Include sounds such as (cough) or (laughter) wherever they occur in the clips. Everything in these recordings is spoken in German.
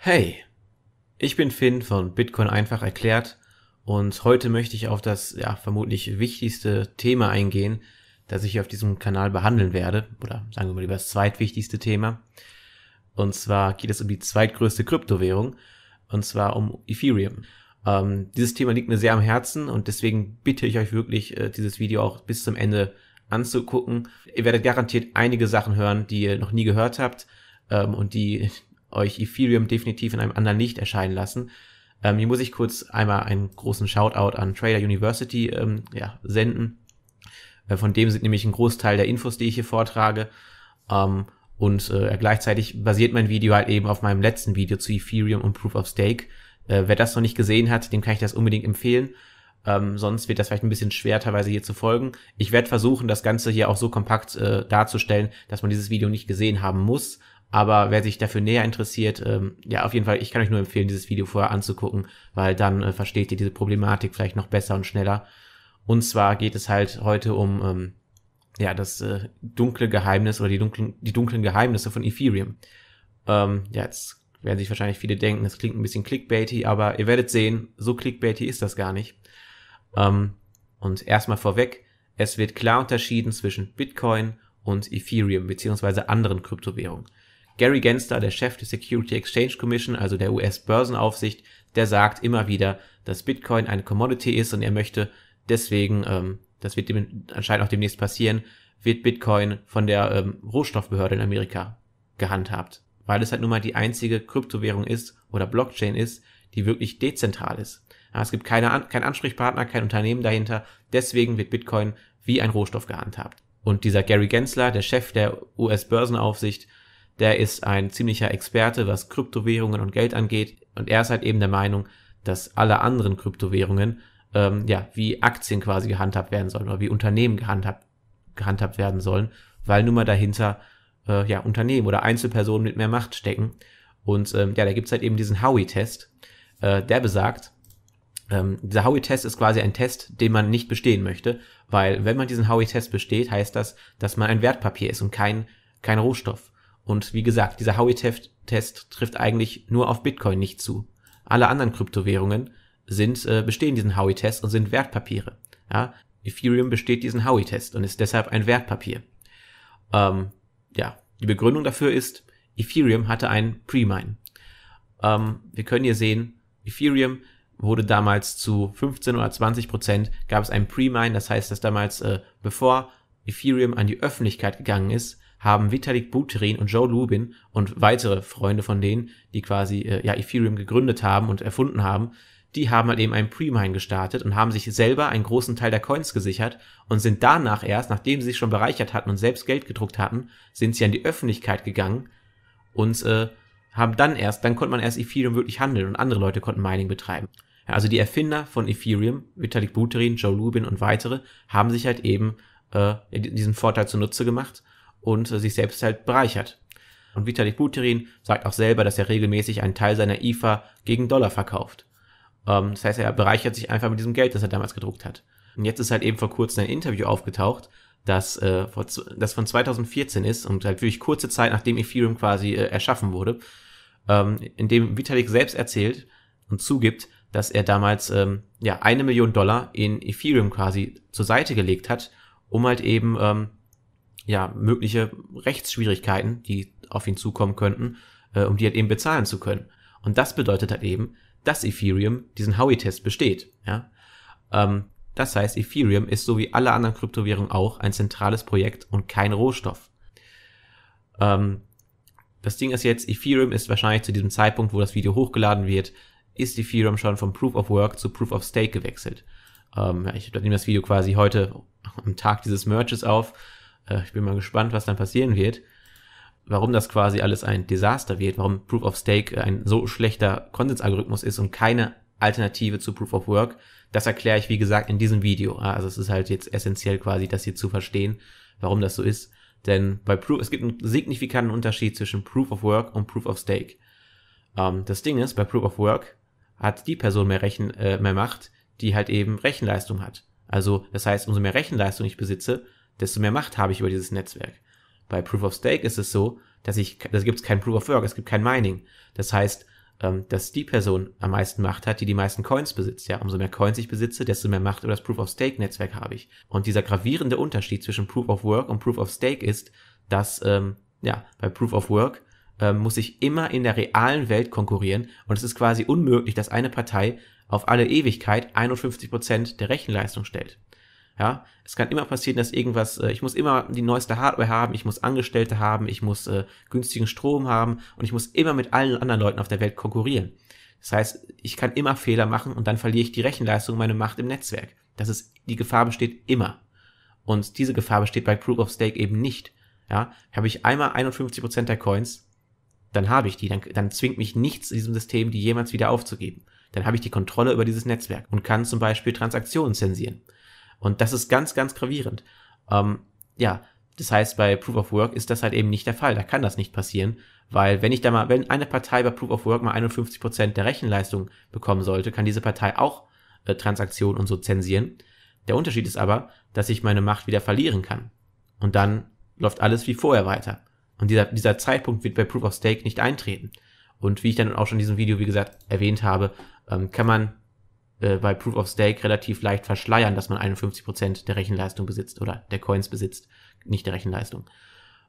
Hey, ich bin Finn von Bitcoin einfach erklärt und heute möchte ich auf das ja, vermutlich wichtigste Thema eingehen, das ich auf diesem Kanal behandeln werde, oder sagen wir mal lieber das zweitwichtigste Thema. Und zwar geht es um die zweitgrößte Kryptowährung, und zwar um Ethereum. Ähm, dieses Thema liegt mir sehr am Herzen und deswegen bitte ich euch wirklich, äh, dieses Video auch bis zum Ende anzugucken. Ihr werdet garantiert einige Sachen hören, die ihr noch nie gehört habt ähm, und die euch Ethereum definitiv in einem anderen Licht erscheinen lassen. Ähm, hier muss ich kurz einmal einen großen Shoutout an Trader University ähm, ja, senden. Äh, von dem sind nämlich ein Großteil der Infos, die ich hier vortrage. Ähm, und äh, gleichzeitig basiert mein Video halt eben auf meinem letzten Video zu Ethereum und Proof of Stake. Äh, wer das noch nicht gesehen hat, dem kann ich das unbedingt empfehlen. Ähm, sonst wird das vielleicht ein bisschen schwer teilweise hier zu folgen. Ich werde versuchen, das Ganze hier auch so kompakt äh, darzustellen, dass man dieses Video nicht gesehen haben muss. Aber wer sich dafür näher interessiert, ähm, ja, auf jeden Fall, ich kann euch nur empfehlen, dieses Video vorher anzugucken, weil dann äh, versteht ihr diese Problematik vielleicht noch besser und schneller. Und zwar geht es halt heute um ähm, ja, das äh, dunkle Geheimnis oder die dunklen, die dunklen Geheimnisse von Ethereum. Ähm, ja, jetzt werden sich wahrscheinlich viele denken, das klingt ein bisschen clickbaity, aber ihr werdet sehen, so clickbaity ist das gar nicht. Ähm, und erstmal vorweg, es wird klar unterschieden zwischen Bitcoin und Ethereum beziehungsweise anderen Kryptowährungen. Gary Gensler, der Chef der Security Exchange Commission, also der US-Börsenaufsicht, der sagt immer wieder, dass Bitcoin eine Commodity ist und er möchte deswegen, ähm, das wird dem, anscheinend auch demnächst passieren, wird Bitcoin von der ähm, Rohstoffbehörde in Amerika gehandhabt, weil es halt nun mal die einzige Kryptowährung ist oder Blockchain ist, die wirklich dezentral ist. Ja, es gibt keine, kein Ansprechpartner, kein Unternehmen dahinter, deswegen wird Bitcoin wie ein Rohstoff gehandhabt. Und dieser Gary Gensler, der Chef der US-Börsenaufsicht, der ist ein ziemlicher Experte, was Kryptowährungen und Geld angeht. Und er ist halt eben der Meinung, dass alle anderen Kryptowährungen ähm, ja, wie Aktien quasi gehandhabt werden sollen oder wie Unternehmen gehandhabt, gehandhabt werden sollen, weil nun mal dahinter äh, ja, Unternehmen oder Einzelpersonen mit mehr Macht stecken. Und ähm, ja, da gibt's halt eben diesen Howey-Test, äh, der besagt, ähm, dieser Howey-Test ist quasi ein Test, den man nicht bestehen möchte, weil wenn man diesen Howey-Test besteht, heißt das, dass man ein Wertpapier ist und kein, kein Rohstoff. Und wie gesagt, dieser Howey-Test trifft eigentlich nur auf Bitcoin nicht zu. Alle anderen Kryptowährungen sind, äh, bestehen diesen Howey-Test und sind Wertpapiere. Ja? Ethereum besteht diesen Howey-Test und ist deshalb ein Wertpapier. Ähm, ja, die Begründung dafür ist, Ethereum hatte einen Pre-Mine. Ähm, wir können hier sehen, Ethereum wurde damals zu 15 oder 20 Prozent, gab es einen Pre-Mine, das heißt, dass damals, äh, bevor Ethereum an die Öffentlichkeit gegangen ist, haben Vitalik Buterin und Joe Lubin und weitere Freunde von denen, die quasi äh, ja, Ethereum gegründet haben und erfunden haben, die haben halt eben ein Pre-Mine gestartet und haben sich selber einen großen Teil der Coins gesichert und sind danach erst, nachdem sie sich schon bereichert hatten und selbst Geld gedruckt hatten, sind sie an die Öffentlichkeit gegangen und äh, haben dann erst, dann konnte man erst Ethereum wirklich handeln und andere Leute konnten Mining betreiben. Ja, also die Erfinder von Ethereum, Vitalik Buterin, Joe Lubin und weitere, haben sich halt eben äh, diesen Vorteil zunutze gemacht und sich selbst halt bereichert. Und Vitalik Buterin sagt auch selber, dass er regelmäßig einen Teil seiner IFA gegen Dollar verkauft. Ähm, das heißt, er bereichert sich einfach mit diesem Geld, das er damals gedruckt hat. Und jetzt ist halt eben vor kurzem ein Interview aufgetaucht, das, äh, das von 2014 ist und halt wirklich kurze Zeit, nachdem Ethereum quasi äh, erschaffen wurde, ähm, in dem Vitalik selbst erzählt und zugibt, dass er damals ähm, ja eine Million Dollar in Ethereum quasi zur Seite gelegt hat, um halt eben ähm, ja, mögliche Rechtsschwierigkeiten, die auf ihn zukommen könnten, äh, um die halt eben bezahlen zu können. Und das bedeutet halt eben, dass Ethereum diesen Howey-Test besteht. Ja? Ähm, das heißt, Ethereum ist so wie alle anderen Kryptowährungen auch ein zentrales Projekt und kein Rohstoff. Ähm, das Ding ist jetzt, Ethereum ist wahrscheinlich zu diesem Zeitpunkt, wo das Video hochgeladen wird, ist Ethereum schon von Proof of Work zu Proof of Stake gewechselt. Ähm, ich nehme das Video quasi heute am Tag dieses Merges auf äh, ich bin mal gespannt, was dann passieren wird. Warum das quasi alles ein Desaster wird, warum Proof of Stake äh, ein so schlechter Konsensalgorithmus ist und keine Alternative zu Proof of Work, das erkläre ich, wie gesagt, in diesem Video. Also es ist halt jetzt essentiell quasi, das hier zu verstehen, warum das so ist. Denn bei Proof, es gibt einen signifikanten Unterschied zwischen Proof of Work und Proof of Stake. Ähm, das Ding ist, bei Proof of Work hat die Person mehr Rechen, äh, mehr Macht, die halt eben Rechenleistung hat. Also, das heißt, umso mehr Rechenleistung ich besitze, desto mehr Macht habe ich über dieses Netzwerk. Bei Proof of Stake ist es so, dass ich, da gibt es kein Proof of Work, es gibt kein Mining. Das heißt, ähm, dass die Person am meisten Macht hat, die die meisten Coins besitzt. Ja, umso mehr Coins ich besitze, desto mehr Macht über das Proof of Stake Netzwerk habe ich. Und dieser gravierende Unterschied zwischen Proof of Work und Proof of Stake ist, dass ähm, ja bei Proof of Work ähm, muss ich immer in der realen Welt konkurrieren und es ist quasi unmöglich, dass eine Partei auf alle Ewigkeit 51 Prozent der Rechenleistung stellt. Ja, es kann immer passieren, dass irgendwas, äh, ich muss immer die neueste Hardware haben, ich muss Angestellte haben, ich muss äh, günstigen Strom haben und ich muss immer mit allen anderen Leuten auf der Welt konkurrieren. Das heißt, ich kann immer Fehler machen und dann verliere ich die Rechenleistung, meine Macht im Netzwerk. Das ist, die Gefahr besteht immer. Und diese Gefahr besteht bei Proof of Stake eben nicht. Ja, habe ich einmal 51% der Coins, dann habe ich die, dann, dann zwingt mich nichts in diesem System, die jemals wieder aufzugeben. Dann habe ich die Kontrolle über dieses Netzwerk und kann zum Beispiel Transaktionen zensieren. Und das ist ganz, ganz gravierend. Ähm, ja, das heißt, bei Proof of Work ist das halt eben nicht der Fall. Da kann das nicht passieren, weil wenn ich da mal, wenn eine Partei bei Proof of Work mal 51% Prozent der Rechenleistung bekommen sollte, kann diese Partei auch äh, Transaktionen und so zensieren. Der Unterschied ist aber, dass ich meine Macht wieder verlieren kann. Und dann läuft alles wie vorher weiter. Und dieser, dieser Zeitpunkt wird bei Proof of Stake nicht eintreten. Und wie ich dann auch schon in diesem Video, wie gesagt, erwähnt habe, ähm, kann man äh, bei Proof of Stake relativ leicht verschleiern, dass man 51% der Rechenleistung besitzt oder der Coins besitzt, nicht der Rechenleistung.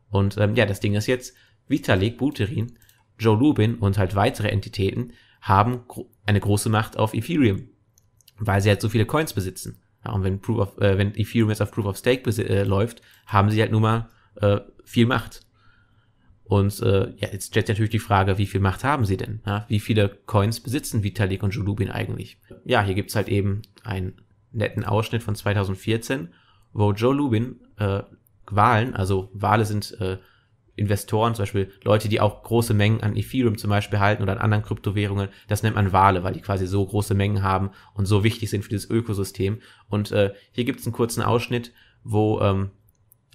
Und ähm, ja, das Ding ist jetzt, Vitalik Buterin, Joe Lubin und halt weitere Entitäten haben gro eine große Macht auf Ethereum, weil sie halt so viele Coins besitzen. Ja, und wenn, Proof of, äh, wenn Ethereum jetzt auf Proof of Stake äh, läuft, haben sie halt nun mal äh, viel Macht. Und äh, ja, jetzt stellt sich natürlich die Frage, wie viel Macht haben sie denn? Ja, wie viele Coins besitzen Vitalik und Julubin eigentlich? Ja, hier gibt's halt eben einen netten Ausschnitt von 2014, wo Joe Lubin äh, Wahlen, also Wale sind äh, Investoren, zum Beispiel Leute, die auch große Mengen an Ethereum zum Beispiel halten oder an anderen Kryptowährungen, das nennt man Wale, weil die quasi so große Mengen haben und so wichtig sind für dieses Ökosystem. Und äh, hier gibt's einen kurzen Ausschnitt, wo ähm,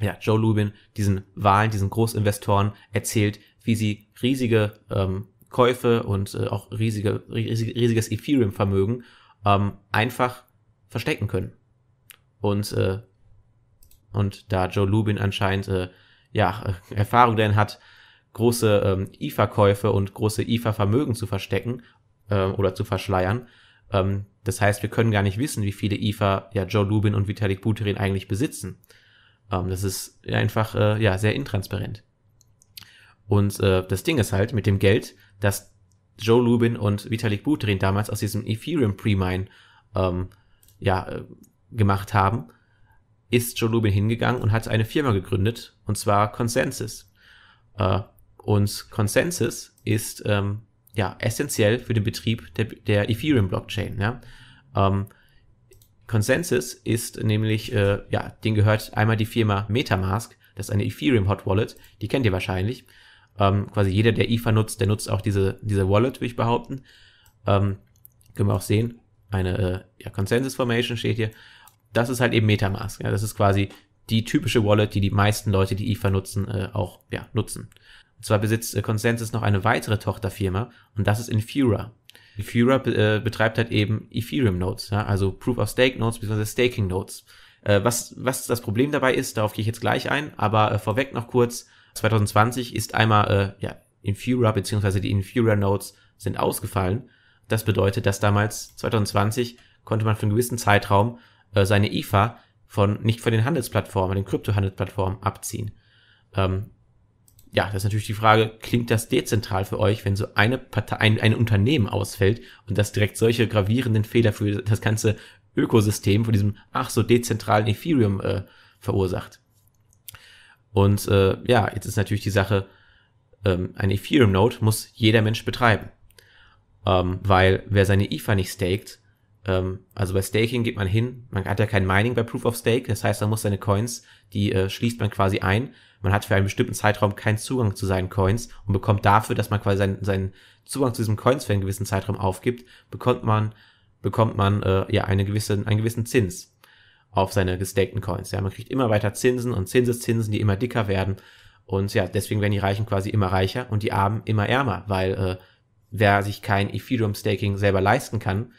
ja, Joe Lubin diesen Wahlen, diesen Großinvestoren erzählt, wie sie riesige ähm, Käufe und äh, auch riesige, riesig, riesiges Ethereum-Vermögen ähm, einfach verstecken können. Und, äh, und da Joe Lubin anscheinend äh, ja, (laughs) Erfahrung denn hat, große ähm, IFA-Käufe e und große IFA-Vermögen e zu verstecken äh, oder zu verschleiern. Ähm, das heißt, wir können gar nicht wissen, wie viele IFA e ja Joe Lubin und Vitalik Buterin eigentlich besitzen. Ähm, das ist einfach äh, ja sehr intransparent. Und äh, das Ding ist halt mit dem Geld, das Joe Lubin und Vitalik Buterin damals aus diesem Ethereum Pre-Mine ähm, ja, äh, gemacht haben, ist Joe Lubin hingegangen und hat eine Firma gegründet, und zwar Consensus. Äh, und Consensus ist ähm, ja essentiell für den Betrieb der, der Ethereum-Blockchain. Ja? Ähm, Consensus ist nämlich, äh, ja, den gehört einmal die Firma Metamask, das ist eine Ethereum Hot Wallet, die kennt ihr wahrscheinlich. Ähm, quasi jeder, der IFA nutzt, der nutzt auch diese, diese Wallet, würde ich behaupten. Ähm, können wir auch sehen. Eine äh, ja, Consensus Formation steht hier. Das ist halt eben Metamask. Ja, das ist quasi die typische Wallet, die die meisten Leute, die IFA nutzen, äh, auch ja, nutzen. Und zwar besitzt äh, Consensus noch eine weitere Tochterfirma und das ist Infura. Ethereum äh, betreibt halt eben Ethereum Nodes, ja? also Proof of Stake Nodes bzw. Staking Nodes. Äh, was, was das Problem dabei ist, darauf gehe ich jetzt gleich ein, aber äh, vorweg noch kurz, 2020 ist einmal äh, ja, Infura bzw. die Infura Nodes sind ausgefallen. Das bedeutet, dass damals 2020 konnte man für einen gewissen Zeitraum äh, seine IFA e von nicht von den Handelsplattformen, den Kryptohandelsplattformen abziehen. Ähm, ja, das ist natürlich die Frage, klingt das dezentral für euch, wenn so eine Partei, ein, ein Unternehmen ausfällt und das direkt solche gravierenden Fehler für das ganze Ökosystem von diesem ach so dezentralen Ethereum äh, verursacht? Und äh, ja, jetzt ist natürlich die Sache, ähm, ein Ethereum-Node muss jeder Mensch betreiben. Ähm, weil wer seine IFA e nicht staked, ähm, also bei Staking geht man hin, man hat ja kein Mining bei Proof of Stake, das heißt, man muss seine Coins, die äh, schließt man quasi ein. Man hat für einen bestimmten Zeitraum keinen Zugang zu seinen Coins und bekommt dafür, dass man quasi seinen, seinen Zugang zu diesen Coins für einen gewissen Zeitraum aufgibt, bekommt man, bekommt man äh, ja eine gewisse, einen gewissen Zins auf seine gestakten Coins. Ja, man kriegt immer weiter Zinsen und Zinseszinsen, die immer dicker werden. Und ja, deswegen werden die Reichen quasi immer reicher und die Armen immer ärmer, weil äh, wer sich kein Ethereum-Staking selber leisten kann,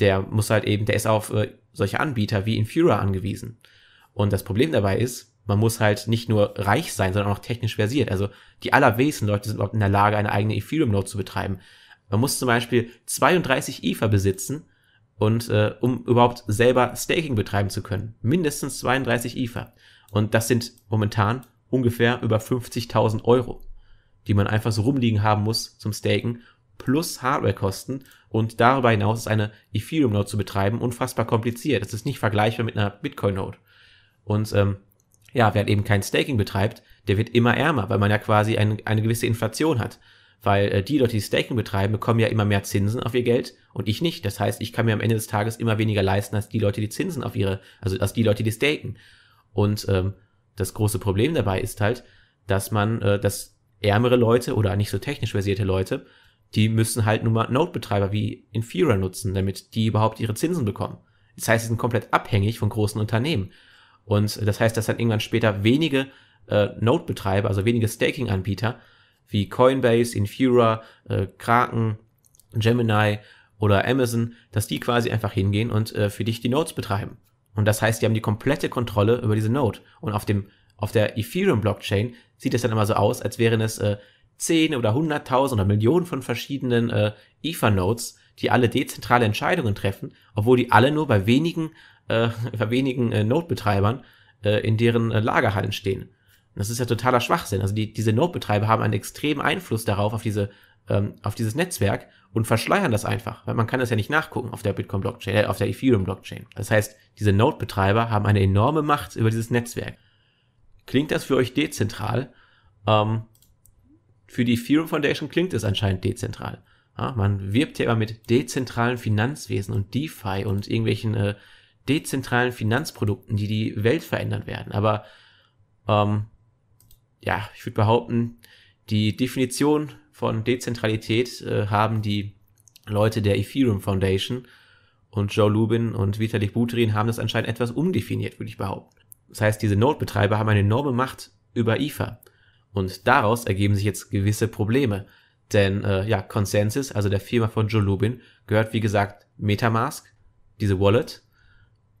der muss halt eben, der ist auf äh, solche Anbieter wie Infura angewiesen. Und das Problem dabei ist, man muss halt nicht nur reich sein, sondern auch technisch versiert. Also die allerwenigsten Leute sind überhaupt in der Lage, eine eigene Ethereum-Node zu betreiben. Man muss zum Beispiel 32 Ether besitzen und äh, um überhaupt selber Staking betreiben zu können. Mindestens 32 Ether. Und das sind momentan ungefähr über 50.000 Euro, die man einfach so rumliegen haben muss zum Staken, plus Hardwarekosten und darüber hinaus ist eine Ethereum-Node zu betreiben unfassbar kompliziert. Das ist nicht vergleichbar mit einer Bitcoin-Node. Und ähm, ja, wer halt eben kein Staking betreibt, der wird immer ärmer, weil man ja quasi ein, eine gewisse Inflation hat. Weil äh, die Leute, die Staking betreiben, bekommen ja immer mehr Zinsen auf ihr Geld und ich nicht. Das heißt, ich kann mir am Ende des Tages immer weniger leisten als die Leute, die Zinsen auf ihre, also als die Leute, die staken. Und ähm, das große Problem dabei ist halt, dass man, äh, dass ärmere Leute oder nicht so technisch versierte Leute die müssen halt nun mal Node-Betreiber wie Infura nutzen, damit die überhaupt ihre Zinsen bekommen. Das heißt, sie sind komplett abhängig von großen Unternehmen. Und das heißt, dass dann irgendwann später wenige äh, Node-Betreiber, also wenige Staking-Anbieter wie Coinbase, Infura, äh, Kraken, Gemini oder Amazon, dass die quasi einfach hingehen und äh, für dich die Nodes betreiben. Und das heißt, die haben die komplette Kontrolle über diese Node. Und auf dem auf der Ethereum-Blockchain sieht es dann immer so aus, als wären es äh, 10 oder 100.000 oder Millionen von verschiedenen äh, Ether-Nodes, die alle dezentrale Entscheidungen treffen, obwohl die alle nur bei wenigen, äh, (laughs) bei wenigen äh, Node-Betreibern äh, in deren äh, Lagerhallen stehen. Und das ist ja totaler Schwachsinn. Also die, diese Node-Betreiber haben einen extremen Einfluss darauf, auf diese ähm, auf dieses Netzwerk und verschleiern das einfach, weil man kann das ja nicht nachgucken auf der Bitcoin-Blockchain, äh, auf der Ethereum-Blockchain. Das heißt, diese Node-Betreiber haben eine enorme Macht über dieses Netzwerk. Klingt das für euch dezentral? Ähm, für die Ethereum Foundation klingt es anscheinend dezentral. Ja, man wirbt ja immer mit dezentralen Finanzwesen und DeFi und irgendwelchen äh, dezentralen Finanzprodukten, die die Welt verändern werden. Aber ähm, ja, ich würde behaupten, die Definition von Dezentralität äh, haben die Leute der Ethereum Foundation und Joe Lubin und Vitalik Buterin haben das anscheinend etwas umdefiniert, würde ich behaupten. Das heißt, diese Node-Betreiber haben eine enorme Macht über IFA. Und daraus ergeben sich jetzt gewisse Probleme. Denn äh, ja, Consensus, also der Firma von Joe Lubin, gehört wie gesagt Metamask, diese Wallet,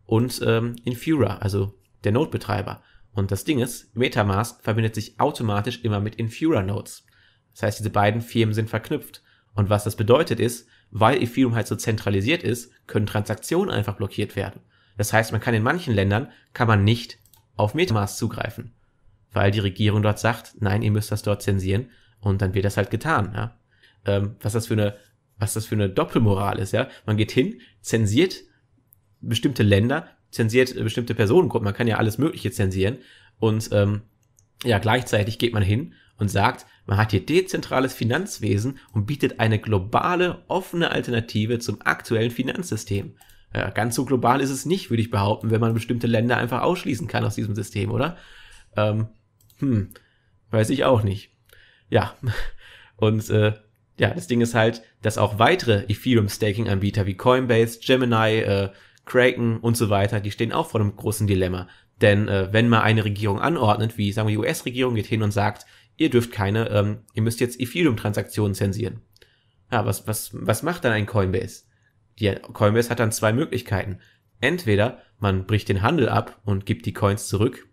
und ähm, Infura, also der Node-Betreiber. Und das Ding ist, Metamask verbindet sich automatisch immer mit Infura-Nodes. Das heißt, diese beiden Firmen sind verknüpft. Und was das bedeutet ist, weil Ethereum halt so zentralisiert ist, können Transaktionen einfach blockiert werden. Das heißt, man kann in manchen Ländern, kann man nicht auf Metamask zugreifen weil die Regierung dort sagt, nein, ihr müsst das dort zensieren und dann wird das halt getan. Ja? Ähm, was das für eine, was das für eine Doppelmoral ist, ja. Man geht hin, zensiert bestimmte Länder, zensiert bestimmte Personengruppen, man kann ja alles Mögliche zensieren und ähm, ja, gleichzeitig geht man hin und sagt, man hat hier dezentrales Finanzwesen und bietet eine globale, offene Alternative zum aktuellen Finanzsystem. Ja, ganz so global ist es nicht, würde ich behaupten, wenn man bestimmte Länder einfach ausschließen kann aus diesem System, oder? Ähm, hm, weiß ich auch nicht. Ja, (laughs) und äh, ja, das Ding ist halt, dass auch weitere Ethereum-Staking-Anbieter wie Coinbase, Gemini, äh, Kraken und so weiter, die stehen auch vor einem großen Dilemma. Denn äh, wenn mal eine Regierung anordnet, wie sagen wir die US-Regierung geht hin und sagt, ihr dürft keine, ähm, ihr müsst jetzt Ethereum-Transaktionen zensieren. Ja, was, was, was macht dann ein Coinbase? Die Coinbase hat dann zwei Möglichkeiten. Entweder man bricht den Handel ab und gibt die Coins zurück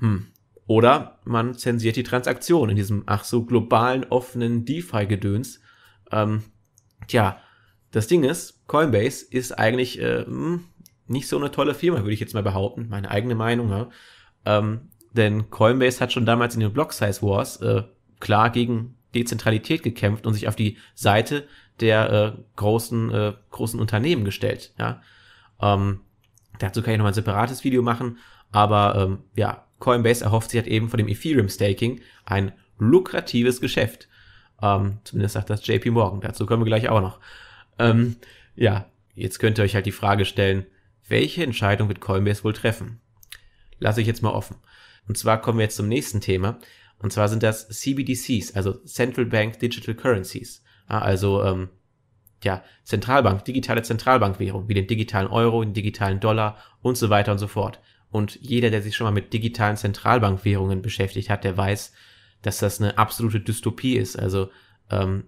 hm. Oder man zensiert die Transaktion in diesem ach so globalen, offenen DeFi-Gedöns. Ähm, tja, das Ding ist, Coinbase ist eigentlich äh, hm, nicht so eine tolle Firma, würde ich jetzt mal behaupten. Meine eigene Meinung. Ja. Ne? Ähm, denn Coinbase hat schon damals in den Block Size Wars äh, klar gegen Dezentralität gekämpft und sich auf die Seite der äh, großen, äh, großen Unternehmen gestellt. Ja. Ähm, dazu kann ich nochmal ein separates Video machen, aber ähm, ja, Coinbase erhofft sich halt eben von dem Ethereum-Staking ein lukratives Geschäft. Ähm, zumindest sagt das JP Morgan. Dazu kommen wir gleich auch noch. Ähm, ja, jetzt könnt ihr euch halt die Frage stellen, welche Entscheidung wird Coinbase wohl treffen? Lasse ich jetzt mal offen. Und zwar kommen wir jetzt zum nächsten Thema. Und zwar sind das CBDCs, also Central Bank Digital Currencies. Also ähm, ja, Zentralbank, digitale Zentralbankwährung, wie den digitalen Euro, den digitalen Dollar und so weiter und so fort. Und jeder, der sich schon mal mit digitalen Zentralbankwährungen beschäftigt hat, der weiß, dass das eine absolute Dystopie ist. Also ähm,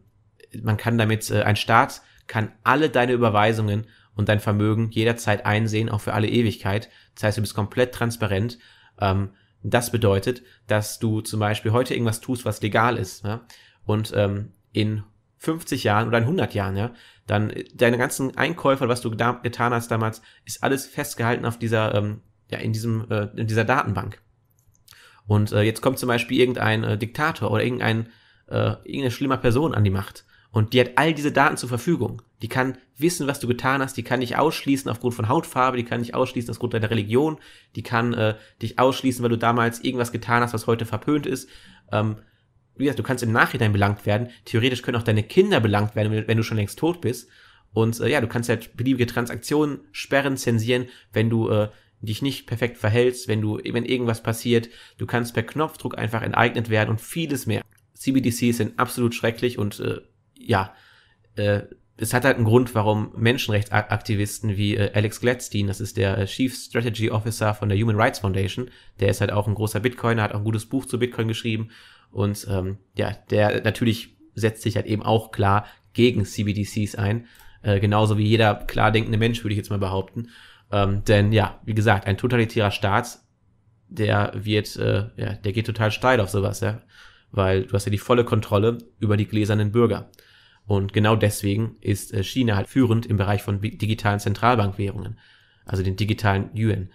man kann damit, äh, ein Staat kann alle deine Überweisungen und dein Vermögen jederzeit einsehen, auch für alle Ewigkeit. Das heißt, du bist komplett transparent. Ähm, das bedeutet, dass du zum Beispiel heute irgendwas tust, was legal ist. Ja? Und ähm, in 50 Jahren oder in 100 Jahren, ja, dann äh, deine ganzen Einkäufer, was du getan hast damals, ist alles festgehalten auf dieser ähm, ja, in diesem, äh, in dieser Datenbank. Und äh, jetzt kommt zum Beispiel irgendein äh, Diktator oder irgendein, äh, irgendeine schlimme Person an die Macht. Und die hat all diese Daten zur Verfügung. Die kann wissen, was du getan hast. Die kann dich ausschließen aufgrund von Hautfarbe. Die kann dich ausschließen aufgrund deiner Religion. Die kann äh, dich ausschließen, weil du damals irgendwas getan hast, was heute verpönt ist. Ähm, wie gesagt, du kannst im Nachhinein belangt werden. Theoretisch können auch deine Kinder belangt werden, wenn du schon längst tot bist. Und äh, ja, du kannst halt beliebige Transaktionen sperren, zensieren, wenn du äh, dich nicht perfekt verhältst, wenn du, wenn irgendwas passiert. Du kannst per Knopfdruck einfach enteignet werden und vieles mehr. CBDCs sind absolut schrecklich und äh, ja, äh, es hat halt einen Grund, warum Menschenrechtsaktivisten wie äh, Alex Gladstein, das ist der äh, Chief Strategy Officer von der Human Rights Foundation, der ist halt auch ein großer Bitcoiner, hat auch ein gutes Buch zu Bitcoin geschrieben und ähm, ja, der natürlich setzt sich halt eben auch klar gegen CBDCs ein, äh, genauso wie jeder klar denkende Mensch, würde ich jetzt mal behaupten. Ähm, denn ja, wie gesagt, ein totalitärer Staat, der wird, äh, ja, der geht total steil auf sowas, ja. Weil du hast ja die volle Kontrolle über die gläsernen Bürger. Und genau deswegen ist äh, China halt führend im Bereich von digitalen Zentralbankwährungen, also den digitalen Yuan.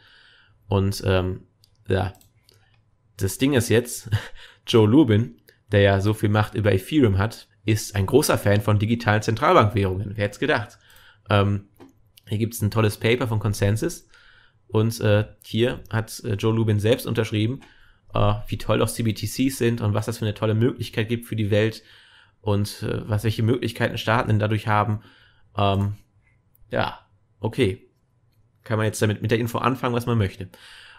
Und ähm, ja, das Ding ist jetzt, (laughs) Joe Lubin, der ja so viel Macht über Ethereum hat, ist ein großer Fan von digitalen Zentralbankwährungen. Wer hätte es gedacht? Ähm, hier gibt es ein tolles Paper von Consensus. Und äh, hier hat äh, Joe Lubin selbst unterschrieben, äh, wie toll auch CBTCs sind und was das für eine tolle Möglichkeit gibt für die Welt und äh, was welche Möglichkeiten Staaten denn dadurch haben. Ähm, ja, okay. Kann man jetzt damit mit der Info anfangen, was man möchte.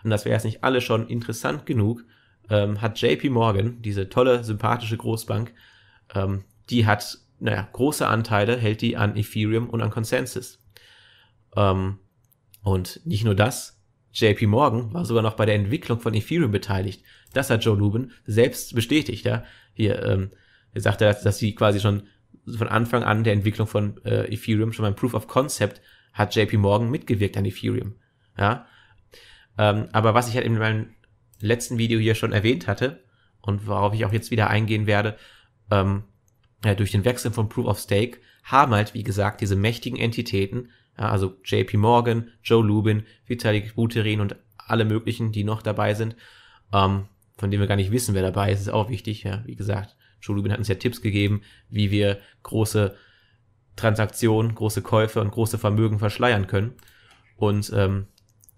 Und das wäre jetzt nicht alle schon interessant genug, ähm, hat JP Morgan, diese tolle, sympathische Großbank, ähm, die hat, naja, große Anteile, hält die an Ethereum und an Consensus. Ähm, und nicht nur das, JP Morgan war sogar noch bei der Entwicklung von Ethereum beteiligt. Das hat Joe Lubin selbst bestätigt. Ja? Hier, ähm, er sagte, dass, dass sie quasi schon von Anfang an der Entwicklung von äh, Ethereum, schon beim Proof of Concept, hat JP Morgan mitgewirkt an Ethereum. Ja? Ähm, aber was ich halt in meinem letzten Video hier schon erwähnt hatte und worauf ich auch jetzt wieder eingehen werde, ähm, ja, durch den Wechsel von Proof of Stake haben halt, wie gesagt, diese mächtigen Entitäten ja, also JP Morgan, Joe Lubin, Vitalik Buterin und alle möglichen, die noch dabei sind, ähm, von denen wir gar nicht wissen, wer dabei ist, ist auch wichtig. Ja, wie gesagt, Joe Lubin hat uns ja Tipps gegeben, wie wir große Transaktionen, große Käufe und große Vermögen verschleiern können. Und ähm,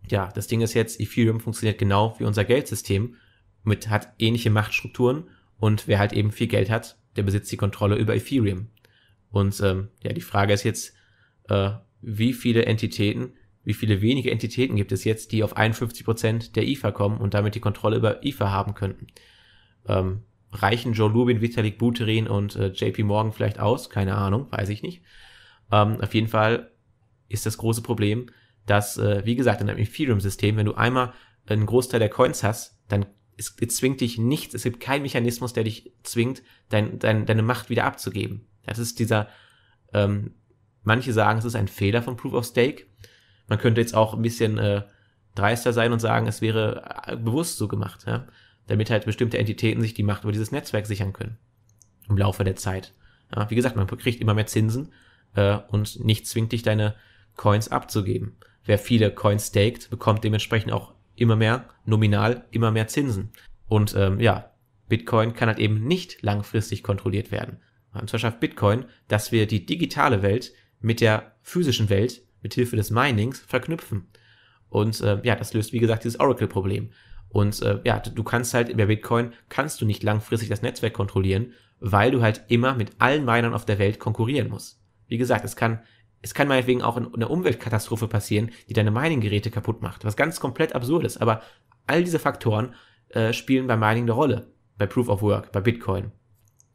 ja, das Ding ist jetzt, Ethereum funktioniert genau wie unser Geldsystem, mit hat ähnliche Machtstrukturen und wer halt eben viel Geld hat, der besitzt die Kontrolle über Ethereum. Und ähm, ja, die Frage ist jetzt, äh, wie viele Entitäten, wie viele wenige Entitäten gibt es jetzt, die auf 51% Prozent der IFA kommen und damit die Kontrolle über IFA haben könnten. Ähm, reichen Joe Lubin, Vitalik Buterin und äh, JP Morgan vielleicht aus? Keine Ahnung, weiß ich nicht. Ähm, auf jeden Fall ist das große Problem, dass, äh, wie gesagt, in einem Ethereum-System, wenn du einmal einen Großteil der Coins hast, dann es zwingt dich nichts, es gibt keinen Mechanismus, der dich zwingt, dein, dein, deine Macht wieder abzugeben. Das ist dieser ähm, Manche sagen, es ist ein Fehler von Proof of Stake. Man könnte jetzt auch ein bisschen äh, dreister sein und sagen, es wäre äh, bewusst so gemacht, ja? damit halt bestimmte Entitäten sich die Macht über dieses Netzwerk sichern können im Laufe der Zeit. Ja? Wie gesagt, man kriegt immer mehr Zinsen äh, und nicht zwingt dich, deine Coins abzugeben. Wer viele Coins staked, bekommt dementsprechend auch immer mehr nominal, immer mehr Zinsen. Und ähm, ja, Bitcoin kann halt eben nicht langfristig kontrolliert werden. Und zwar schafft Bitcoin, dass wir die digitale Welt mit der physischen Welt mit Hilfe des Minings verknüpfen. Und äh, ja, das löst wie gesagt dieses Oracle-Problem. Und äh, ja, du kannst halt bei Bitcoin kannst du nicht langfristig das Netzwerk kontrollieren, weil du halt immer mit allen Minern auf der Welt konkurrieren musst. Wie gesagt, es kann es kann meinetwegen auch eine Umweltkatastrophe passieren, die deine Mining-Geräte kaputt macht. Was ganz komplett absurd ist. Aber all diese Faktoren äh, spielen beim Mining eine Rolle. Bei Proof of Work, bei Bitcoin.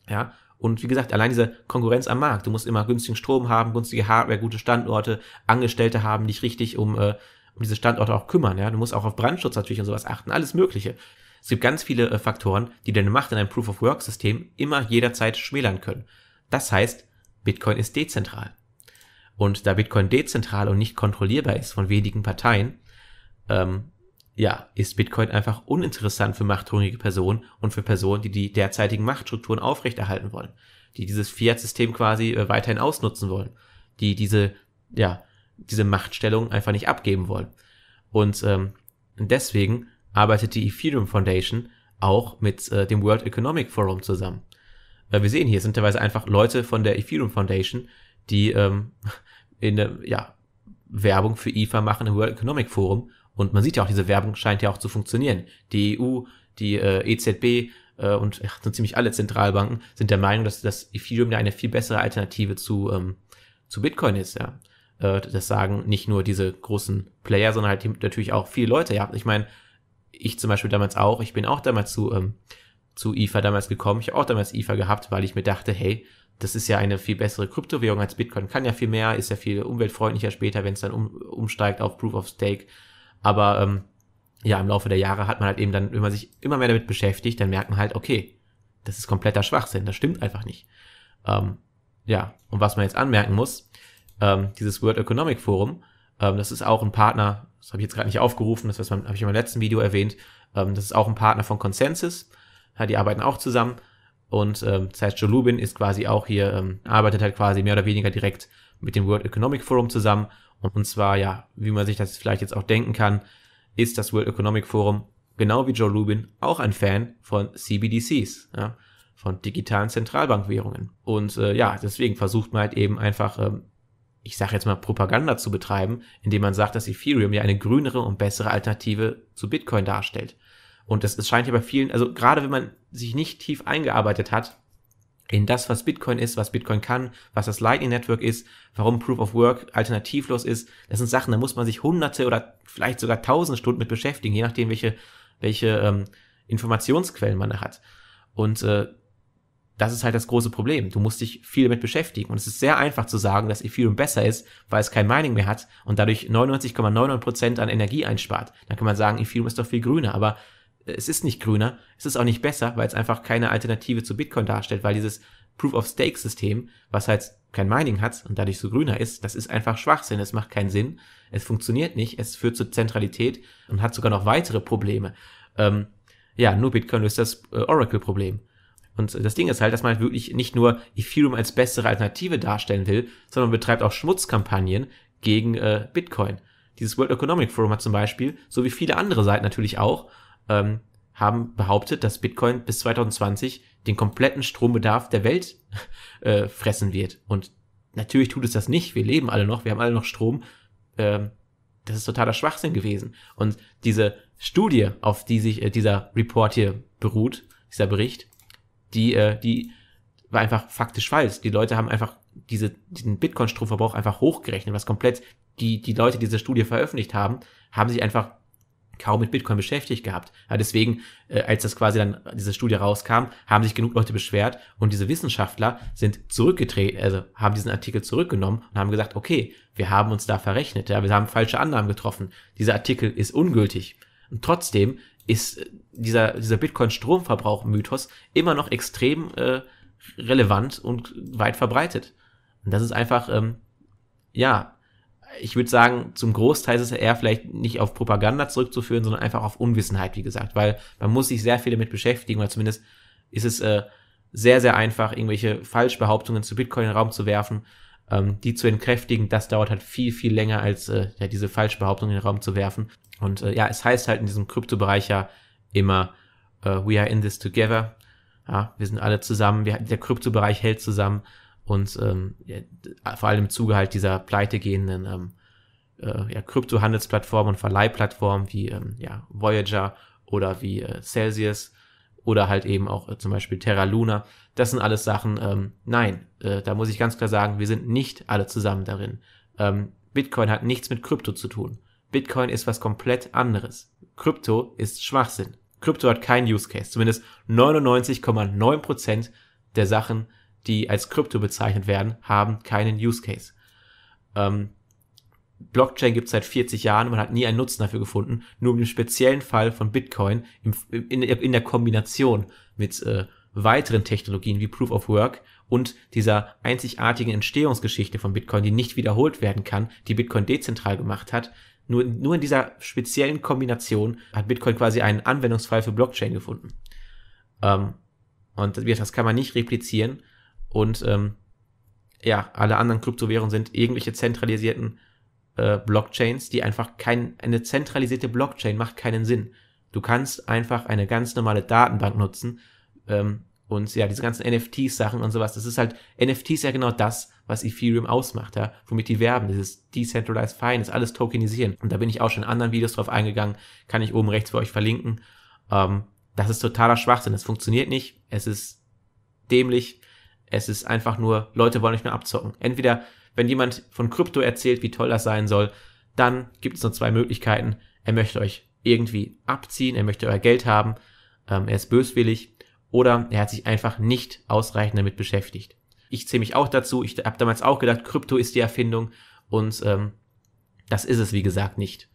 Ja, und wie gesagt, allein diese Konkurrenz am Markt. Du musst immer günstigen Strom haben, günstige Hardware, gute Standorte, Angestellte haben, dich richtig um, äh, um diese Standorte auch kümmern. Ja? Du musst auch auf Brandschutz natürlich und sowas achten, alles Mögliche. Es gibt ganz viele äh, Faktoren, die deine Macht in einem Proof-of-Work-System immer jederzeit schmälern können. Das heißt, Bitcoin ist dezentral. Und da Bitcoin dezentral und nicht kontrollierbar ist von wenigen Parteien, ähm, ja, ist Bitcoin einfach uninteressant für machthungrige Personen und für Personen, die die derzeitigen Machtstrukturen aufrechterhalten wollen, die dieses Fiat-System quasi äh, weiterhin ausnutzen wollen, die diese, ja, diese Machtstellung einfach nicht abgeben wollen. Und ähm, deswegen arbeitet die Ethereum Foundation auch mit äh, dem World Economic Forum zusammen. Äh, wir sehen hier, es sind teilweise einfach Leute von der Ethereum Foundation, die ähm, (laughs) in, äh, ja, Werbung für IFA machen im World Economic Forum und man sieht ja auch, diese Werbung scheint ja auch zu funktionieren. Die EU, die äh, EZB äh, und ach, so ziemlich alle Zentralbanken sind der Meinung, dass, dass Ethereum ja eine viel bessere Alternative zu, ähm, zu Bitcoin ist, ja. Äh, das sagen nicht nur diese großen Player, sondern halt natürlich auch viele Leute. Ja, ich meine, ich zum Beispiel damals auch, ich bin auch damals zu, ähm, zu IFA e damals gekommen. Ich habe auch damals IFA e gehabt, weil ich mir dachte, hey, das ist ja eine viel bessere Kryptowährung als Bitcoin, kann ja viel mehr, ist ja viel umweltfreundlicher später, wenn es dann um, umsteigt auf Proof of Stake aber ähm, ja, im Laufe der Jahre hat man halt eben dann, wenn man sich immer mehr damit beschäftigt, dann merkt man halt, okay, das ist kompletter Schwachsinn, das stimmt einfach nicht. Ähm, ja, und was man jetzt anmerken muss, ähm, dieses World Economic Forum, ähm, das ist auch ein Partner, das habe ich jetzt gerade nicht aufgerufen, das habe ich in meinem letzten Video erwähnt, ähm, das ist auch ein Partner von Consensus, ja, die arbeiten auch zusammen und ähm, das heißt, Joe Lubin ist quasi auch hier, ähm, arbeitet halt quasi mehr oder weniger direkt mit dem World Economic Forum zusammen. Und zwar, ja, wie man sich das vielleicht jetzt auch denken kann, ist das World Economic Forum, genau wie Joe Lubin, auch ein Fan von CBDCs, ja, von digitalen Zentralbankwährungen. Und äh, ja, deswegen versucht man halt eben einfach, ähm, ich sage jetzt mal, Propaganda zu betreiben, indem man sagt, dass Ethereum ja eine grünere und bessere Alternative zu Bitcoin darstellt. Und das, das scheint ja bei vielen, also gerade wenn man sich nicht tief eingearbeitet hat, in das, was Bitcoin ist, was Bitcoin kann, was das Lightning Network ist, warum Proof of Work alternativlos ist. Das sind Sachen, da muss man sich hunderte oder vielleicht sogar tausend Stunden mit beschäftigen, je nachdem, welche, welche ähm, Informationsquellen man da hat. Und äh, das ist halt das große Problem. Du musst dich viel damit beschäftigen. Und es ist sehr einfach zu sagen, dass Ethereum besser ist, weil es kein Mining mehr hat und dadurch 99,99% ,99 an Energie einspart. Dann kann man sagen, Ethereum ist doch viel grüner. Aber es ist nicht grüner, es ist auch nicht besser, weil es einfach keine Alternative zu Bitcoin darstellt, weil dieses Proof-of-Stake-System, was halt kein Mining hat und dadurch so grüner ist, das ist einfach Schwachsinn, es macht keinen Sinn, es funktioniert nicht, es führt zur Zentralität und hat sogar noch weitere Probleme. Ähm, ja, nur Bitcoin löst das äh, Oracle-Problem. Und das Ding ist halt, dass man halt wirklich nicht nur Ethereum als bessere Alternative darstellen will, sondern betreibt auch Schmutzkampagnen gegen äh, Bitcoin. Dieses World Economic Forum hat zum Beispiel, so wie viele andere Seiten natürlich auch, ähm, haben behauptet, dass Bitcoin bis 2020 den kompletten Strombedarf der Welt (laughs) äh, fressen wird. Und natürlich tut es das nicht. Wir leben alle noch, wir haben alle noch Strom. Ähm, das ist totaler Schwachsinn gewesen. Und diese Studie, auf die sich äh, dieser Report hier beruht, dieser Bericht, die, äh, die war einfach faktisch falsch. Die Leute haben einfach diese, diesen Bitcoin-Stromverbrauch einfach hochgerechnet, was komplett die, die Leute, die diese Studie veröffentlicht haben, haben sich einfach kaum mit Bitcoin beschäftigt gehabt. Ja, deswegen, äh, als das quasi dann diese Studie rauskam, haben sich genug Leute beschwert und diese Wissenschaftler sind zurückgetreten, also haben diesen Artikel zurückgenommen und haben gesagt, okay, wir haben uns da verrechnet, ja, wir haben falsche Annahmen getroffen, dieser Artikel ist ungültig. Und trotzdem ist äh, dieser, dieser Bitcoin-Stromverbrauch-Mythos immer noch extrem äh, relevant und weit verbreitet. Und das ist einfach, ähm, ja, ich würde sagen, zum Großteil ist es eher vielleicht nicht auf Propaganda zurückzuführen, sondern einfach auf Unwissenheit, wie gesagt, weil man muss sich sehr viel damit beschäftigen, weil zumindest ist es äh, sehr, sehr einfach, irgendwelche Falschbehauptungen zu Bitcoin in den Raum zu werfen, ähm, die zu entkräftigen, das dauert halt viel, viel länger, als äh, ja, diese Falschbehauptungen in den Raum zu werfen. Und äh, ja, es heißt halt in diesem Kryptobereich ja immer, äh, we are in this together. Ja, wir sind alle zusammen, wir, der Kryptobereich hält zusammen und ähm, ja, vor allem im Zuge halt dieser pleitegehenden ähm, äh, ja, Kryptohandelsplattformen und Verleihplattformen wie ähm, ja, Voyager oder wie äh, Celsius oder halt eben auch äh, zum Beispiel Terra Luna. Das sind alles Sachen, ähm, nein, äh, da muss ich ganz klar sagen, wir sind nicht alle zusammen darin. Ähm, Bitcoin hat nichts mit Krypto zu tun. Bitcoin ist was komplett anderes. Krypto ist Schwachsinn. Krypto hat keinen Use Case. Zumindest 99,9% der Sachen, die als Krypto bezeichnet werden, haben keinen Use Case. Ähm, Blockchain gibt es seit 40 Jahren, man hat nie einen Nutzen dafür gefunden. Nur im speziellen Fall von Bitcoin im, in, in, der Kombination mit äh, weiteren Technologien wie Proof of Work und dieser einzigartigen Entstehungsgeschichte von Bitcoin, die nicht wiederholt werden kann, die Bitcoin dezentral gemacht hat. Nur, nur in dieser speziellen Kombination hat Bitcoin quasi einen Anwendungsfall für Blockchain gefunden. Ähm, und das kann man nicht replizieren und ähm, ja, alle anderen Kryptowährungen sind irgendwelche zentralisierten äh, Blockchains, die einfach kein, eine zentralisierte Blockchain macht keinen Sinn. Du kannst einfach eine ganz normale Datenbank nutzen ähm, und ja, diese ganzen NFTs-Sachen und sowas, das ist halt, NFTs ja genau das, was Ethereum ausmacht, ja, womit die werben, dieses Decentralized Fine, Finance, alles tokenisieren. Und da bin ich auch schon in anderen Videos drauf eingegangen, kann ich oben rechts für euch verlinken. Ähm, das ist totaler Schwachsinn, das funktioniert nicht, es ist dämlich, es ist einfach nur, Leute wollen euch nur abzocken. Entweder, wenn jemand von Krypto erzählt, wie toll das sein soll, dann gibt es nur zwei Möglichkeiten. Er möchte euch irgendwie abziehen, er möchte euer Geld haben, ähm, er ist böswillig oder er hat sich einfach nicht ausreichend damit beschäftigt. Ich zähle mich auch dazu. Ich habe damals auch gedacht, Krypto ist die Erfindung und ähm, das ist es, wie gesagt, nicht.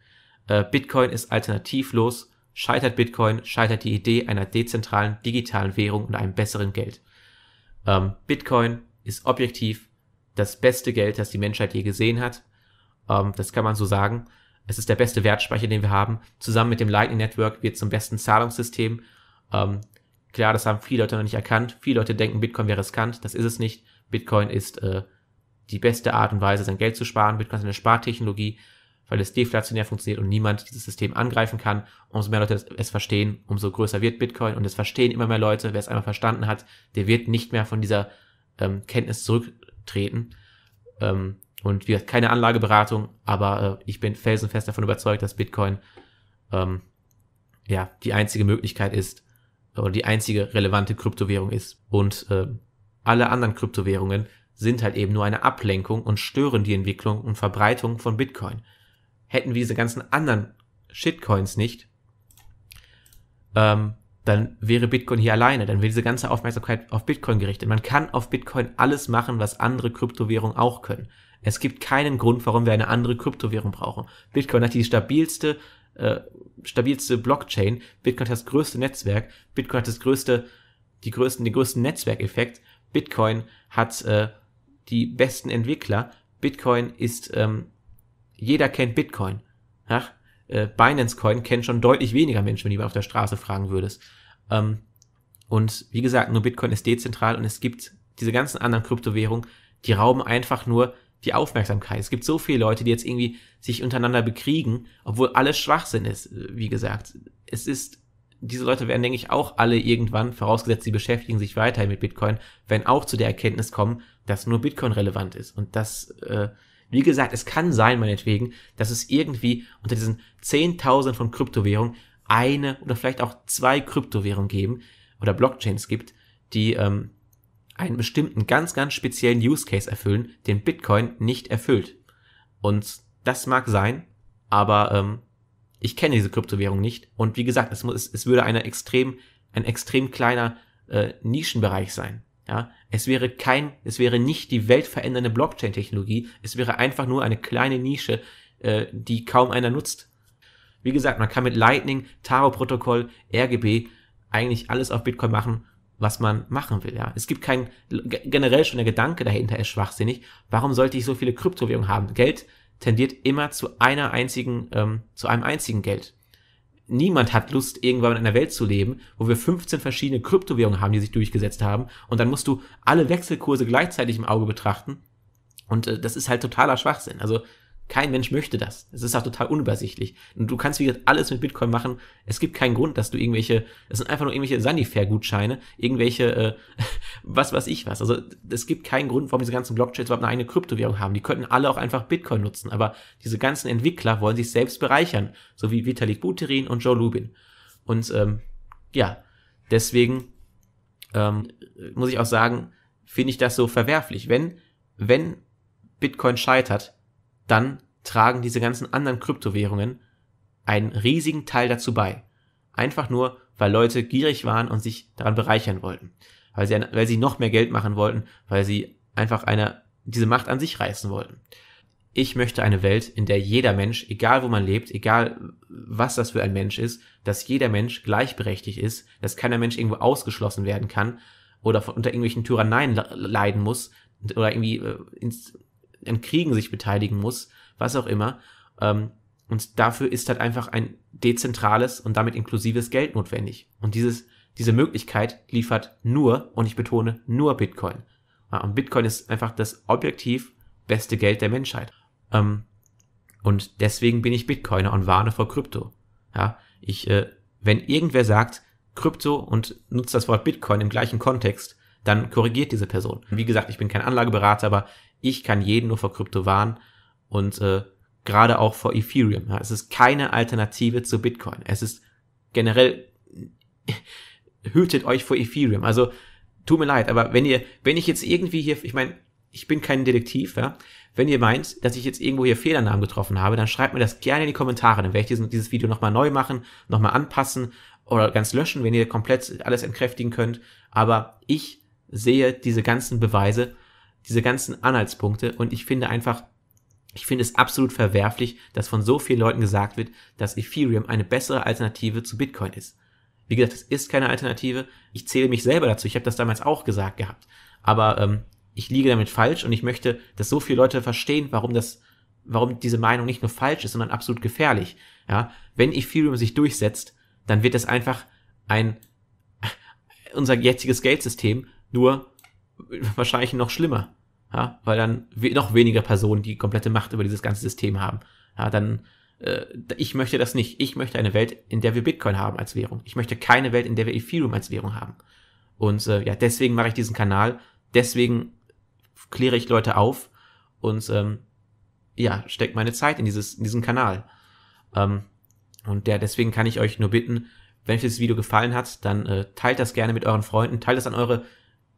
Äh, Bitcoin ist alternativlos. Scheitert Bitcoin, scheitert die Idee einer dezentralen digitalen Währung und einem besseren Geld. Ähm, Bitcoin ist objektiv das beste Geld, das die Menschheit je gesehen hat. Ähm, das kann man so sagen. Es ist der beste Wertspeicher, den wir haben. Zusammen mit dem Lightning Network wird zum besten Zahlungssystem. Ähm, klar, das haben viele Leute noch nicht erkannt. Viele Leute denken, Bitcoin wäre riskant. Das ist es nicht. Bitcoin ist äh, die beste Art und Weise, sein Geld zu sparen. Bitcoin ist eine Spartechnologie weil es deflationär funktioniert und niemand dieses System angreifen kann. Umso mehr Leute es verstehen, umso größer wird Bitcoin und es verstehen immer mehr Leute. Wer es einmal verstanden hat, der wird nicht mehr von dieser ähm, Kenntnis zurücktreten. Ähm, und wie gesagt, keine Anlageberatung, aber äh, ich bin felsenfest davon überzeugt, dass Bitcoin ähm, ja die einzige Möglichkeit ist äh, oder die einzige relevante Kryptowährung ist. Und äh, alle anderen Kryptowährungen sind halt eben nur eine Ablenkung und stören die Entwicklung und Verbreitung von Bitcoin hätten wir diese ganzen anderen Shitcoins nicht, ähm, dann wäre Bitcoin hier alleine, dann wäre diese ganze Aufmerksamkeit auf Bitcoin gerichtet. Man kann auf Bitcoin alles machen, was andere Kryptowährungen auch können. Es gibt keinen Grund, warum wir eine andere Kryptowährung brauchen. Bitcoin hat die stabilste, äh, stabilste Blockchain, Bitcoin hat das größte Netzwerk, Bitcoin hat das größte, die größten, den größten Netzwerkeffekt, Bitcoin hat äh, die besten Entwickler, Bitcoin ist ähm, jeder kennt Bitcoin. Ach, äh, Binance Coin kennt schon deutlich weniger Menschen, wenn du mal auf der Straße fragen würdest. Ähm, und wie gesagt, nur Bitcoin ist dezentral und es gibt diese ganzen anderen Kryptowährungen, die rauben einfach nur die Aufmerksamkeit. Es gibt so viele Leute, die jetzt irgendwie sich untereinander bekriegen, obwohl alles Schwachsinn ist, wie gesagt. Es ist, diese Leute werden, denke ich, auch alle irgendwann, vorausgesetzt sie beschäftigen sich weiterhin mit Bitcoin, werden auch zu der Erkenntnis kommen, dass nur Bitcoin relevant ist. Und das äh, wie gesagt, es kann sein, meinetwegen, dass es irgendwie unter diesen 10.000 von Kryptowährungen eine oder vielleicht auch zwei Kryptowährungen geben oder Blockchains gibt, die ähm, einen bestimmten ganz, ganz speziellen Use Case erfüllen, den Bitcoin nicht erfüllt. Und das mag sein, aber ähm, ich kenne diese Kryptowährung nicht. Und wie gesagt, es, muss, es würde eine extrem, ein extrem kleiner äh, Nischenbereich sein. Ja, es wäre kein, es wäre nicht die weltverändernde Blockchain-Technologie, es wäre einfach nur eine kleine Nische, äh, die kaum einer nutzt. Wie gesagt, man kann mit Lightning, Taro-Protokoll, RGB eigentlich alles auf Bitcoin machen, was man machen will. Ja, es gibt kein generell schon der Gedanke dahinter ist schwachsinnig. Warum sollte ich so viele Kryptowährungen haben? Geld tendiert immer zu einer einzigen, ähm, zu einem einzigen Geld niemand hat Lust, irgendwann in einer Welt zu leben, wo wir 15 verschiedene Kryptowährungen haben, die sich durchgesetzt haben. Und dann musst du alle Wechselkurse gleichzeitig im Auge betrachten. Und äh, das ist halt totaler Schwachsinn. Also kein Mensch möchte das. Es ist auch total unübersichtlich. Und du kannst, wie gesagt, alles mit Bitcoin machen. Es gibt keinen Grund, dass du irgendwelche, es sind einfach nur irgendwelche Sanifair-Gutscheine, irgendwelche, äh, (laughs) was weiß ich was. Also es gibt keinen Grund, warum diese ganzen Blockchains überhaupt eine eigene Kryptowährung haben. Die könnten alle auch einfach Bitcoin nutzen. Aber diese ganzen Entwickler wollen sich selbst bereichern. So wie Vitalik Buterin und Joe Lubin. Und ähm, ja, deswegen ähm, muss ich auch sagen, finde ich das so verwerflich. Wenn, wenn Bitcoin scheitert, dann tragen diese ganzen anderen Kryptowährungen einen riesigen Teil dazu bei. Einfach nur, weil Leute gierig waren und sich daran bereichern wollten. Weil sie, weil sie noch mehr Geld machen wollten, weil sie einfach eine, diese Macht an sich reißen wollten. Ich möchte eine Welt, in der jeder Mensch, egal wo man lebt, egal was das für ein Mensch ist, dass jeder Mensch gleichberechtigt ist, dass keiner Mensch irgendwo ausgeschlossen werden kann oder von, unter irgendwelchen Tyranneien leiden muss oder irgendwie äh, ins, an Kriegen sich beteiligen muss, was auch immer. Ähm, und dafür ist halt einfach ein dezentrales und damit inklusives Geld notwendig. Und dieses, diese Möglichkeit liefert nur, und ich betone, nur Bitcoin. Und Bitcoin ist einfach das objektiv beste Geld der Menschheit. Ähm, und deswegen bin ich Bitcoiner und warne vor Krypto. Ja, ich, äh, wenn irgendwer sagt, Krypto und nutzt das Wort Bitcoin im gleichen Kontext, dann korrigiert diese Person. Wie gesagt, ich bin kein Anlageberater, aber ich kann jeden nur vor Krypto warnen und äh, gerade auch vor Ethereum. Ja. Es ist keine Alternative zu Bitcoin. Es ist generell, (laughs) hütet euch vor Ethereum. Also tut mir leid, aber wenn ihr, wenn ich jetzt irgendwie hier, ich meine, ich bin kein Detektiv, ja. Wenn ihr meint, dass ich jetzt irgendwo hier Fehlernamen getroffen habe, dann schreibt mir das gerne in die Kommentare. Dann werde ich diesen, dieses Video nochmal neu machen, nochmal anpassen oder ganz löschen, wenn ihr komplett alles entkräftigen könnt. Aber ich sehe diese ganzen Beweise diese ganzen Anhaltspunkte und ich finde einfach, ich finde es absolut verwerflich, dass von so vielen Leuten gesagt wird, dass Ethereum eine bessere Alternative zu Bitcoin ist. Wie gesagt, es ist keine Alternative. Ich zähle mich selber dazu. Ich habe das damals auch gesagt gehabt. Aber ähm, ich liege damit falsch und ich möchte, dass so viele Leute verstehen, warum das, warum diese Meinung nicht nur falsch ist, sondern absolut gefährlich. Ja, wenn Ethereum sich durchsetzt, dann wird das einfach ein (laughs) unser jetziges Geldsystem nur wahrscheinlich noch schlimmer. Ja, weil dann we noch weniger Personen die komplette Macht über dieses ganze System haben. Ja, dann, äh, ich möchte das nicht. Ich möchte eine Welt, in der wir Bitcoin haben als Währung. Ich möchte keine Welt, in der wir Ethereum als Währung haben. Und äh, ja, deswegen mache ich diesen Kanal. Deswegen kläre ich Leute auf und ähm, ja, stecke meine Zeit in, dieses, in diesen Kanal. Ähm, und ja, deswegen kann ich euch nur bitten, wenn euch das Video gefallen hat, dann äh, teilt das gerne mit euren Freunden, teilt das an eure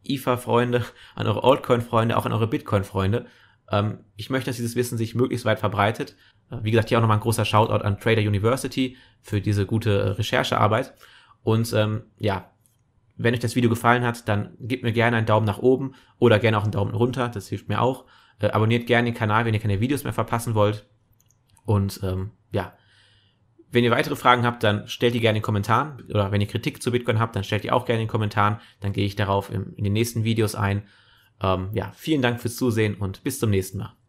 IFA-Freunde, e an eure Altcoin-Freunde, auch an eure Bitcoin-Freunde. Ähm, ich möchte, dass dieses Wissen sich möglichst weit verbreitet. Äh, wie gesagt, hier auch nochmal ein großer Shoutout an Trader University für diese gute äh, Recherchearbeit. Und ähm, ja, wenn euch das Video gefallen hat, dann gebt mir gerne einen Daumen nach oben oder gerne auch einen Daumen runter, das hilft mir auch. Äh, abonniert gerne den Kanal, wenn ihr keine Videos mehr verpassen wollt. Und ähm, ja, wenn ihr weitere Fragen habt, dann stellt die gerne in den Kommentaren. Oder wenn ihr Kritik zu Bitcoin habt, dann stellt die auch gerne in den Kommentaren. Dann gehe ich darauf in, in den nächsten Videos ein. Ähm, ja, vielen Dank fürs Zusehen und bis zum nächsten Mal.